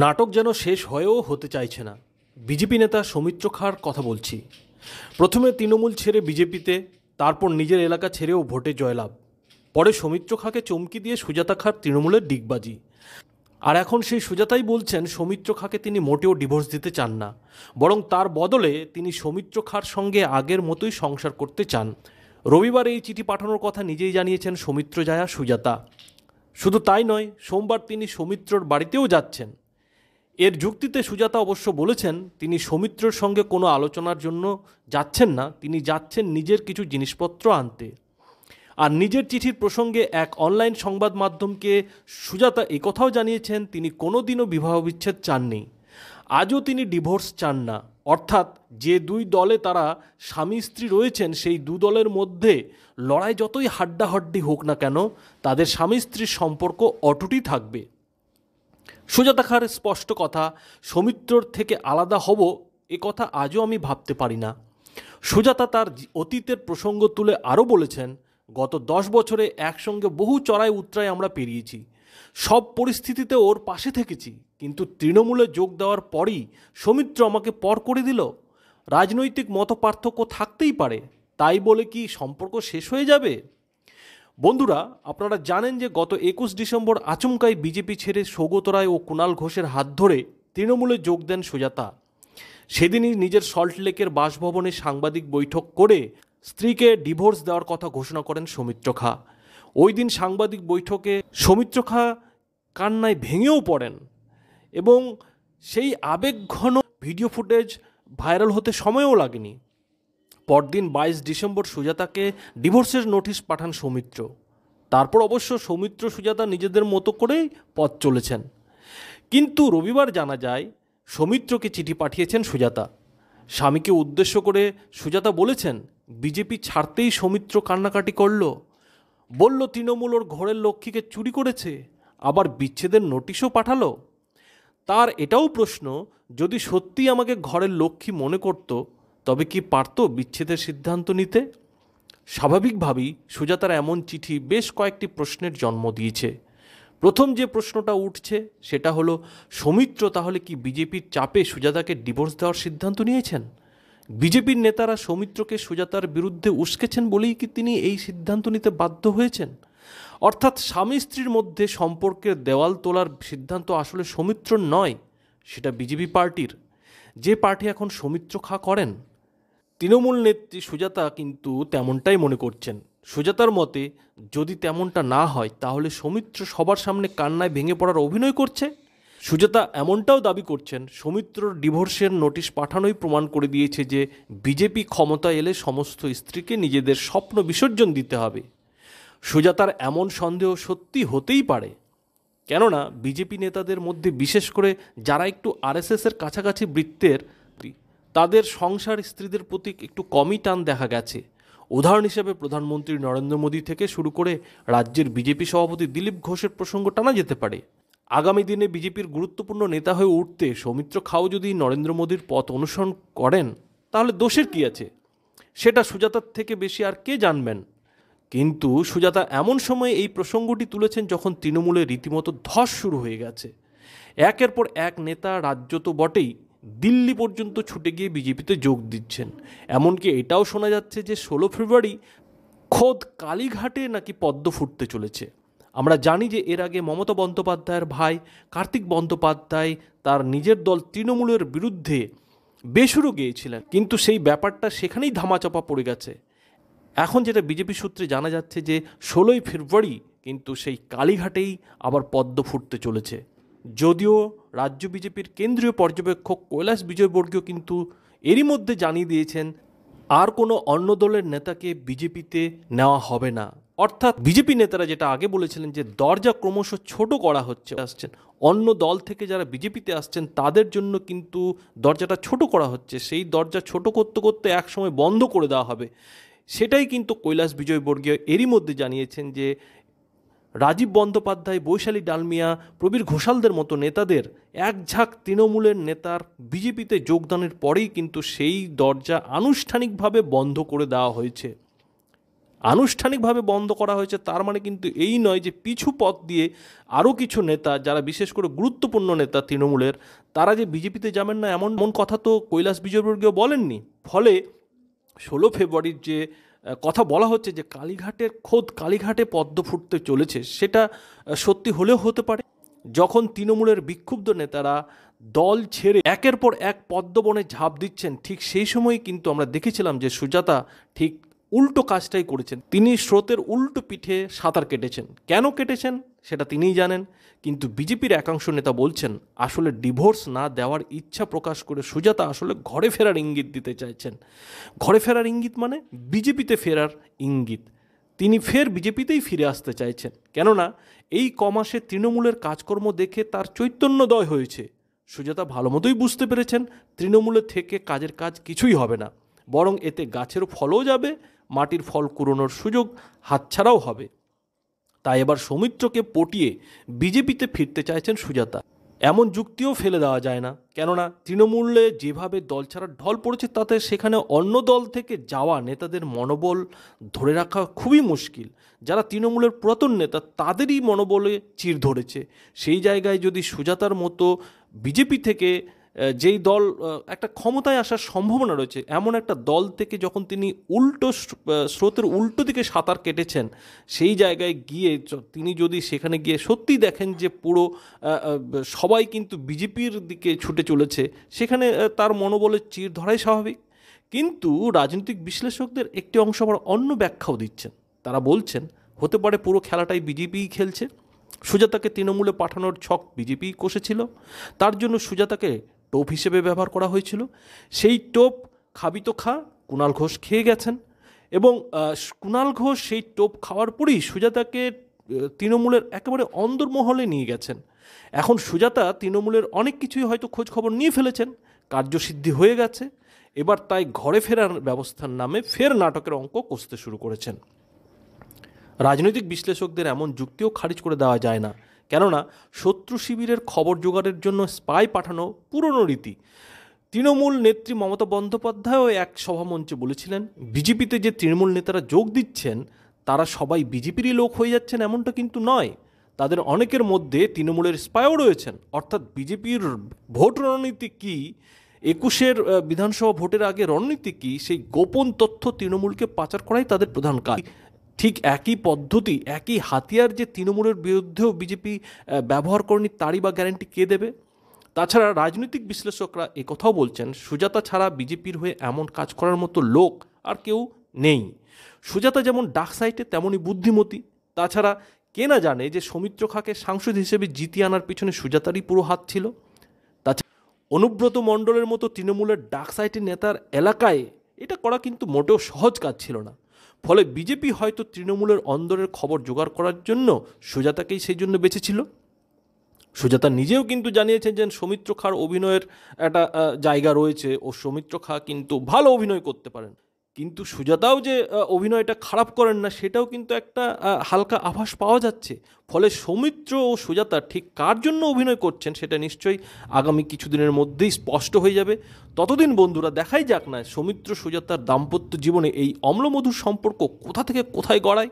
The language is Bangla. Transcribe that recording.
নাটক যেন শেষ হয়েও হতে চাইছে না বিজেপি নেতা সৌমিত্র খাঁর কথা বলছি প্রথমে তৃণমূল ছেড়ে বিজেপিতে তারপর নিজের এলাকা ছেড়েও ভোটে জয়লাভ পরে সৌমিত্র খাঁকে চমকি দিয়ে সুজাতা খাঁর তৃণমূলের ডিগবাজি আর এখন সেই সুজাতাই বলছেন সৌমিত্র খাঁকে তিনি মোটেও ডিভোর্স দিতে চান না বরং তার বদলে তিনি সৌমিত্র খাঁর সঙ্গে আগের মতোই সংসার করতে চান রবিবার এই চিঠি পাঠানোর কথা নিজেই জানিয়েছেন সৌমিত্র জায়া সুজাতা শুধু তাই নয় সোমবার তিনি সৌমিত্রর বাড়িতেও যাচ্ছেন এর যুক্তিতে সুজাতা অবশ্য বলেছেন তিনি সৌমিত্রর সঙ্গে কোনো আলোচনার জন্য যাচ্ছেন না তিনি যাচ্ছেন নিজের কিছু জিনিসপত্র আনতে আর নিজের চিঠির প্রসঙ্গে এক অনলাইন সংবাদ মাধ্যমকে সুজাতা একথাও জানিয়েছেন তিনি কোনোদিনও বিবাহ বিচ্ছেদ চাননি আজও তিনি ডিভোর্স চান না অর্থাৎ যে দুই দলে তারা স্বামী স্ত্রী রয়েছেন সেই দু দলের মধ্যে লড়াই যতই হাড্ডাহাড্ডি হোক না কেন তাদের স্বামী স্ত্রীর সম্পর্ক অটুটি থাকবে সুজাতা খাঁর স্পষ্ট কথা সৌমিত্রর থেকে আলাদা হব এ কথা আজও আমি ভাবতে পারি না সুজাতা তার অতীতের প্রসঙ্গ তুলে আরও বলেছেন গত দশ বছরে একসঙ্গে বহু চড়াই উত্তরায় আমরা পেরিয়েছি সব পরিস্থিতিতে ওর পাশে থেকেছি কিন্তু তৃণমূলে যোগ দেওয়ার পরই সৌমিত্র আমাকে পর করে দিল রাজনৈতিক মতপার্থক্য থাকতেই পারে তাই বলে কি সম্পর্ক শেষ হয়ে যাবে বন্ধুরা আপনারা জানেন যে গত একুশ ডিসেম্বর আচমকাই বিজেপি ছেড়ে সৌগত রায় ও কুণাল ঘোষের হাত ধরে তৃণমূলে যোগ দেন সুজাতা সেদিনই নিজের সল্টলেকের বাসভবনে সাংবাদিক বৈঠক করে স্ত্রীকে ডিভোর্স দেওয়ার কথা ঘোষণা করেন সৌমিত্র খা ওই দিন সাংবাদিক বৈঠকে সৌমিত্র খা কান্নায় ভেঙেও পড়েন এবং সেই আবেগঘন ভিডিও ফুটেজ ভাইরাল হতে সময়ও লাগেনি পরদিন বাইশ ডিসেম্বর সুজাতাকে ডিভোর্সের নোটিশ পাঠান সৌমিত্র তারপর অবশ্য সৌমিত্র সুজাতা নিজেদের মতো করেই পথ চলেছেন কিন্তু রবিবার জানা যায় সৌমিত্রকে চিঠি পাঠিয়েছেন সুজাতা স্বামীকে উদ্দেশ্য করে সুজাতা বলেছেন বিজেপি ছাড়তেই সৌমিত্র কান্নাকাটি করল বলল তৃণমূল ওর ঘরের লক্ষ্মীকে চুরি করেছে আবার বিচ্ছেদের নোটিশও পাঠালো তার এটাও প্রশ্ন যদি সত্যিই আমাকে ঘরের লক্ষ্মী মনে করতো তবে কি পারত বিচ্ছেদের সিদ্ধান্ত নিতে স্বাভাবিকভাবেই সুজাতার এমন চিঠি বেশ কয়েকটি প্রশ্নের জন্ম দিয়েছে প্রথম যে প্রশ্নটা উঠছে সেটা হলো সৌমিত্র তাহলে কি বিজেপির চাপে সুজাতাকে ডিভোর্স দেওয়ার সিদ্ধান্ত নিয়েছেন বিজেপির নেতারা সৌমিত্রকে সুজাতার বিরুদ্ধে উস্কেছেন বলেই কি তিনি এই সিদ্ধান্ত নিতে বাধ্য হয়েছেন অর্থাৎ স্বামী স্ত্রীর মধ্যে সম্পর্কের দেওয়াল তোলার সিদ্ধান্ত আসলে সৌমিত্র নয় সেটা বিজেপি পার্টির যে পার্টি এখন সৌমিত্র খা করেন তৃণমূল নেত্রী সুজাতা কিন্তু তেমনটাই মনে করছেন সুজাতার মতে যদি তেমনটা না হয় তাহলে সৌমিত্র সবার সামনে কান্নায় ভেঙে পড়ার অভিনয় করছে সুজাতা এমনটাও দাবি করছেন সৌমিত্রর ডিভোর্সের নোটিশ পাঠানোই প্রমাণ করে দিয়েছে যে বিজেপি ক্ষমতা এলে সমস্ত স্ত্রীকে নিজেদের স্বপ্ন বিসর্জন দিতে হবে সুজাতার এমন সন্দেহ সত্যি হতেই পারে কেননা বিজেপি নেতাদের মধ্যে বিশেষ করে যারা একটু আরএসএসের কাছাকাছি বৃত্তের তাদের সংসার স্ত্রীদের প্রতি একটু কমই টান দেখা গেছে উদাহরণ হিসেবে প্রধানমন্ত্রী নরেন্দ্র মোদী থেকে শুরু করে রাজ্যের বিজেপি সভাপতি দিলীপ ঘোষের প্রসঙ্গ টানা যেতে পারে আগামী দিনে বিজেপির গুরুত্বপূর্ণ নেতা হয়ে উঠতে সৌমিত্র খাও যদি নরেন্দ্র মোদীর পথ অনুসরণ করেন তাহলে দোষের কী আছে সেটা সুজাতার থেকে বেশি আর কে জানবেন কিন্তু সুজাতা এমন সময়ে এই প্রসঙ্গটি তুলেছেন যখন তৃণমূলে রীতিমতো ধস শুরু হয়ে গেছে একের পর এক নেতা রাজ্য তো বটেই দিল্লি পর্যন্ত ছুটে গিয়ে বিজেপিতে যোগ দিচ্ছেন এমনকি এটাও শোনা যাচ্ছে যে ষোলো ফেব্রুয়ারি খোদ কালীঘাটে নাকি পদ্ম ফুটতে চলেছে আমরা জানি যে এর আগে মমতা বন্দ্যোপাধ্যায়ের ভাই কার্তিক বন্দ্যোপাধ্যায় তার নিজের দল তৃণমূলের বিরুদ্ধে বেসুরও গিয়েছিলেন কিন্তু সেই ব্যাপারটা সেখানেই ধামাচাপা পড়ে গেছে এখন যেটা বিজেপি সূত্রে জানা যাচ্ছে যে ষোলোই ফেব্রুয়ারি কিন্তু সেই কালীঘাটেই আবার পদ্ম ফুটতে চলেছে যদিও রাজ্য বিজেপির কেন্দ্রীয় পর্যবেক্ষক কৈলাস বিজয়বর্গীয় কিন্তু এরই মধ্যে জানিয়ে দিয়েছেন আর কোনো অন্য দলের নেতাকে বিজেপিতে নেওয়া হবে না অর্থাৎ বিজেপি নেতারা যেটা আগে বলেছিলেন যে দরজা ক্রমশ ছোট করা হচ্ছে আসছেন অন্য দল থেকে যারা বিজেপিতে আসছেন তাদের জন্য কিন্তু দরজাটা ছোট করা হচ্ছে সেই দরজা ছোট করতে করতে একসময় বন্ধ করে দেওয়া হবে সেটাই কিন্তু কৈলাস বিজয়বর্গীয় এরই মধ্যে জানিয়েছেন যে রাজীব বন্দ্যোপাধ্যায় বৈশালী ডালমিয়া প্রবীর ঘোষালদের মতো নেতাদের এক ঝাঁক তৃণমূলের নেতার বিজেপিতে যোগদানের পরেই কিন্তু সেই দরজা আনুষ্ঠানিকভাবে বন্ধ করে দেওয়া হয়েছে আনুষ্ঠানিকভাবে বন্ধ করা হয়েছে তার মানে কিন্তু এই নয় যে পিছু পথ দিয়ে আরও কিছু নেতা যারা বিশেষ করে গুরুত্বপূর্ণ নেতা তৃণমূলের তারা যে বিজেপিতে যাবেন না এমন মন কথা তো কৈলাস বিজয়বর্গীয় বলেননি ফলে ষোলো ফেব্রুয়ারির যে কথা বলা হচ্ছে যে কালীঘাটের খোদ কালীঘাটে পদ্ম ফুটতে চলেছে সেটা সত্যি হলেও হতে পারে যখন তৃণমূলের বিক্ষুব্ধ নেতারা দল ছেড়ে একের পর এক পদ্মবনে ঝাঁপ দিচ্ছেন ঠিক সেই সময়ই কিন্তু আমরা দেখেছিলাম যে সুজাতা ঠিক উল্টো কাজটাই করেছেন তিনি স্রোতের উল্টো পিঠে সাঁতার কেটেছেন কেন কেটেছেন সেটা তিনিই জানেন কিন্তু বিজেপির একাংশ নেতা বলছেন আসলে ডিভোর্স না দেওয়ার ইচ্ছা প্রকাশ করে সুজাতা আসলে ঘরে ফেরার ইঙ্গিত দিতে চাইছেন ঘরে ফেরার ইঙ্গিত মানে বিজেপিতে ফেরার ইঙ্গিত তিনি ফের বিজেপিতেই ফিরে আসতে চাইছেন কেননা এই কমাসে তৃণমূলের কাজকর্ম দেখে তার চৈতন্যদয় হয়েছে সুজাতা ভালো মতোই বুঝতে পেরেছেন তৃণমূলের থেকে কাজের কাজ কিছুই হবে না বরং এতে গাছের ফলও যাবে মাটির ফল কুড়োনোর সুযোগ হাতছাড়াও হবে তাই এবার সৌমিত্রকে পটিয়ে বিজেপিতে ফিরতে চাইছেন সুজাতা এমন যুক্তিও ফেলে দেওয়া যায় না কেননা তৃণমূলে যেভাবে দল ছাড়া ঢল পড়েছে তাতে সেখানে অন্য দল থেকে যাওয়া নেতাদের মনোবল ধরে রাখা খুবই মুশকিল যারা তৃণমূলের পুরাতন নেতা তাদেরই মনোবলে চির ধরেছে সেই জায়গায় যদি সুজাতার মতো বিজেপি থেকে যেই দল একটা ক্ষমতায় আসার সম্ভাবনা রয়েছে এমন একটা দল থেকে যখন তিনি উল্টো স্রোতের উল্টো দিকে সাঁতার কেটেছেন সেই জায়গায় গিয়ে তিনি যদি সেখানে গিয়ে সত্যি দেখেন যে পুরো সবাই কিন্তু বিজেপির দিকে ছুটে চলেছে সেখানে তার মনোবলের চির ধরাই স্বাভাবিক কিন্তু রাজনৈতিক বিশ্লেষকদের একটি অংশ আবার অন্য ব্যাখ্যাও দিচ্ছেন তারা বলছেন হতে পারে পুরো খেলাটাই বিজেপিই খেলছে সুজাতাকে তৃণমূলে পাঠানোর ছক বিজেপিই কষেছিল তার জন্য সুজাতাকে টোপ হিসেবে ব্যবহার করা হয়েছিল সেই টোপ খাবিত খা কুণাল ঘোষ খেয়ে গেছেন এবং কুণাল ঘোষ সেই টোপ খাওয়ার পরেই সুজাতাকে তৃণমূলের একেবারে অন্দরমহলে নিয়ে গেছেন এখন সুজাতা তৃণমূলের অনেক কিছুই হয়তো খোঁজ খবর নিয়ে ফেলেছেন কার্যসিদ্ধি হয়ে গেছে এবার তাই ঘরে ফেরার ব্যবস্থার নামে ফের নাটকের অঙ্ক কষতে শুরু করেছেন রাজনৈতিক বিশ্লেষকদের এমন যুক্তিও খারিজ করে দেওয়া যায় না কেননা শত্রু শিবিরের খবর জোগাড়ের জন্য স্পাই পাঠানো পুরনো রীতি তৃণমূল নেত্রী মমতা বন্দ্যোপাধ্যায়ও এক সভামঞ্চে বলেছিলেন বিজেপিতে যে তৃণমূল নেতারা যোগ দিচ্ছেন তারা সবাই বিজেপিরই লোক হয়ে যাচ্ছেন এমনটা কিন্তু নয় তাদের অনেকের মধ্যে তৃণমূলের স্পায়ও রয়েছেন অর্থাৎ বিজেপির ভোট রণনীতি কী একুশের বিধানসভা ভোটের আগে রণনীতি কী সেই গোপন তথ্য তৃণমূলকে পাচার করাই তাদের প্রধান কাজ ঠিক একই পদ্ধতি একই হাতিয়ার যে তৃণমূলের বিরুদ্ধেও বিজেপি ব্যবহার করেনি তারই বা গ্যারান্টি কে দেবে তাছাড়া রাজনৈতিক বিশ্লেষকরা কথাও বলছেন সুজাতা ছাড়া বিজেপির হয়ে এমন কাজ করার মতো লোক আর কেউ নেই সুজাতা যেমন ডাক সাইটে তেমনই বুদ্ধিমতী তাছাড়া কে না জানে যে সৌমিত্র খাকে সাংসদ হিসেবে জিতিয়ে আনার পিছনে সুজাতারই পুরো হাত ছিল তাছাড়া অনুব্রত মণ্ডলের মতো তৃণমূলের ডাক সাইটের নেতার এলাকায় এটা করা কিন্তু মোটেও সহজ কাজ ছিল না ফলে বিজেপি হয়তো তৃণমূলের অন্দরের খবর জোগাড় করার জন্য সুজাতাকেই সেই জন্য বেঁচেছিল সুজাতা নিজেও কিন্তু জানিয়েছেন যে সৌমিত্র খাঁর অভিনয়ের একটা জায়গা রয়েছে ও সৌমিত্র খাঁ কিন্তু ভালো অভিনয় করতে পারেন কিন্তু সুজাতাও যে অভিনয়টা খারাপ করেন না সেটাও কিন্তু একটা হালকা আভাস পাওয়া যাচ্ছে ফলে সৌমিত্র ও সুজাতা ঠিক কার জন্য অভিনয় করছেন সেটা নিশ্চয়ই আগামী কিছুদিনের মধ্যেই স্পষ্ট হয়ে যাবে ততদিন বন্ধুরা দেখাই যাক না সৌমিত্র সুজাতার দাম্পত্য জীবনে এই অম্লমধুর সম্পর্ক কোথা থেকে কোথায় গড়ায়